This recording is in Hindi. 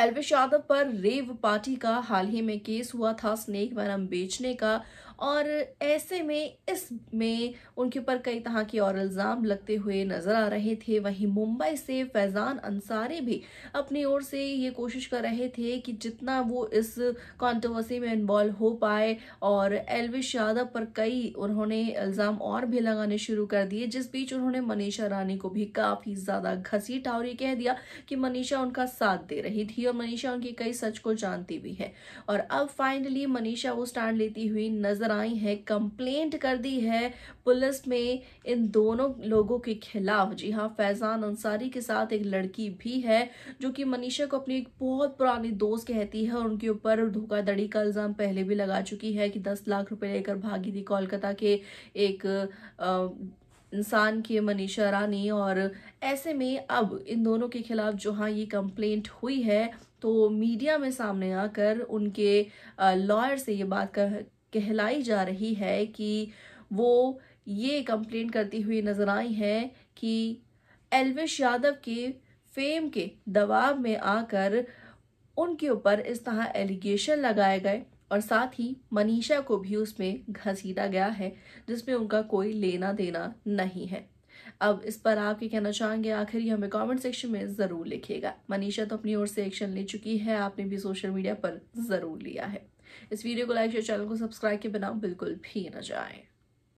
एलविश यादव पर रेव पार्टी का हाल ही में केस हुआ था स्नेक वैनम बेचने का और ऐसे में इसमें उनके ऊपर कई तरह के और इल्ज़ाम लगते हुए नज़र आ रहे थे वहीं मुंबई से फैज़ान अंसारी भी अपनी ओर से ये कोशिश कर रहे थे कि जितना वो इस कॉन्ट्रोवर्सी में इन्वॉल्व हो पाए और एलविश यादव पर कई उन्होंने इल्ज़ाम और भी लगाने शुरू कर दिए जिस बीच उन्होंने मनीषा रानी को भी काफ़ी ज़्यादा घसीटा और ये कह दिया कि मनीषा उनका साथ दे रही थी और मनीषा उनकी कई सच को जानती भी है और अब फाइनली मनीषा वो स्टैंड लेती हुई नजर लेकर आई कंप्लेंट कर दी है पुलिस में इन दोनों लोगों के खिलाफ जी हाँ फैजान अंसारी के साथ एक लड़की भी है जो कि मनीषा को अपनी एक बहुत पुरानी दोस्त कहती है और उनके ऊपर धोखाधड़ी का इल्ज़ाम पहले भी लगा चुकी है कि दस लाख रुपए लेकर भागी थी कोलकाता के एक आ, इंसान की मनीषा रानी और ऐसे में अब इन दोनों के खिलाफ जो हाँ ये कंप्लेंट हुई है तो मीडिया में सामने आकर उनके लॉयर से ये बात कर कहलाई जा रही है कि वो ये कंप्लेन करती हुई नजर आई है कि एलविश यादव के फेम के दबाव में आकर उनके ऊपर इस तरह एलिगेशन लगाए गए और साथ ही मनीषा को भी उसमें घसीटा गया है जिसमें उनका कोई लेना देना नहीं है अब इस पर आप क्या कहना चाहेंगे आखिर ये हमें कमेंट सेक्शन में ज़रूर लिखिएगा मनीषा तो अपनी ओर से एक्शन ले चुकी है आपने भी सोशल मीडिया पर ज़रूर लिया है इस वीडियो को लाइक शेयर चैनल को सब्सक्राइब के बिना बिल्कुल भी ना जाए